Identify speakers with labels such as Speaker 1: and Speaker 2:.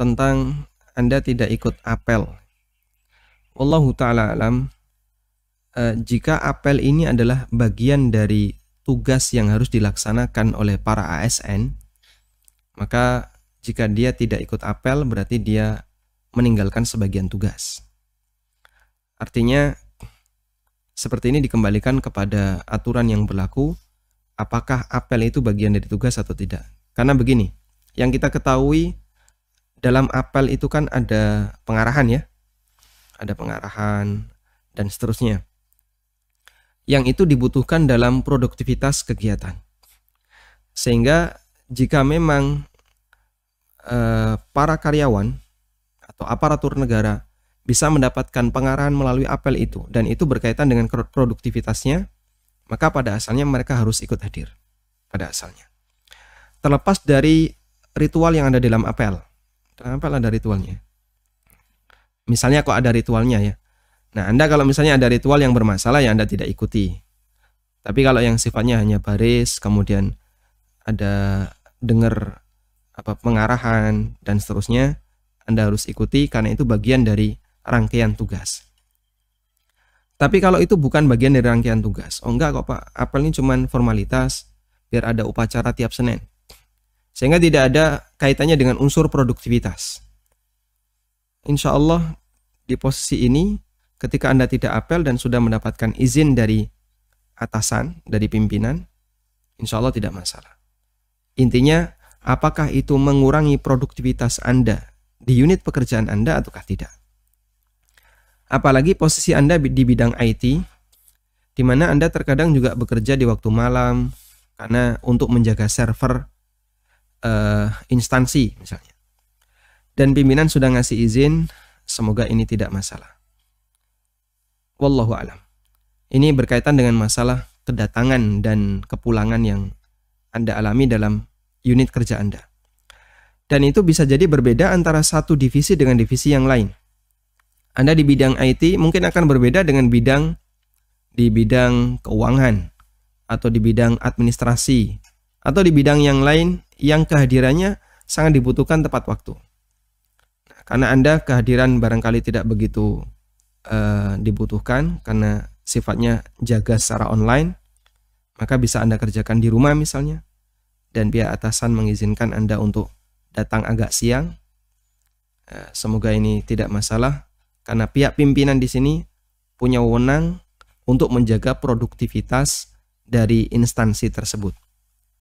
Speaker 1: tentang Anda tidak ikut apel. Wallahu taala alam. Eh, jika apel ini adalah bagian dari tugas yang harus dilaksanakan oleh para ASN, maka jika dia tidak ikut apel berarti dia meninggalkan sebagian tugas. Artinya seperti ini dikembalikan kepada aturan yang berlaku apakah apel itu bagian dari tugas atau tidak. Karena begini, yang kita ketahui dalam apel itu kan ada pengarahan ya. Ada pengarahan dan seterusnya. Yang itu dibutuhkan dalam produktivitas kegiatan. Sehingga jika memang eh, para karyawan atau aparatur negara bisa mendapatkan pengarahan melalui apel itu dan itu berkaitan dengan produktivitasnya, maka pada asalnya mereka harus ikut hadir. Pada asalnya terlepas dari ritual yang ada dalam apel lah ada ritualnya? Misalnya kok ada ritualnya ya. Nah, Anda kalau misalnya ada ritual yang bermasalah ya Anda tidak ikuti. Tapi kalau yang sifatnya hanya baris, kemudian ada dengar apa pengarahan dan seterusnya, Anda harus ikuti karena itu bagian dari rangkaian tugas. Tapi kalau itu bukan bagian dari rangkaian tugas, oh enggak kok Pak, apel ini cuma formalitas biar ada upacara tiap Senin. Sehingga tidak ada kaitannya dengan unsur produktivitas. Insya Allah di posisi ini ketika Anda tidak apel dan sudah mendapatkan izin dari atasan, dari pimpinan, insya Allah tidak masalah. Intinya, apakah itu mengurangi produktivitas Anda di unit pekerjaan Anda ataukah tidak? Apalagi posisi Anda di bidang IT, di mana Anda terkadang juga bekerja di waktu malam, karena untuk menjaga server uh, instansi misalnya. Dan pimpinan sudah ngasih izin, semoga ini tidak masalah. Wallahu alam. Ini berkaitan dengan masalah kedatangan dan kepulangan yang Anda alami dalam unit kerja Anda. Dan itu bisa jadi berbeda antara satu divisi dengan divisi yang lain. Anda di bidang IT mungkin akan berbeda dengan bidang di bidang keuangan atau di bidang administrasi atau di bidang yang lain yang kehadirannya sangat dibutuhkan tepat waktu. Nah, karena Anda kehadiran barangkali tidak begitu uh, dibutuhkan karena sifatnya jaga secara online, maka bisa Anda kerjakan di rumah misalnya dan pihak atasan mengizinkan Anda untuk datang agak siang. Eh, semoga ini tidak masalah karena pihak pimpinan di sini punya wewenang untuk menjaga produktivitas dari instansi tersebut.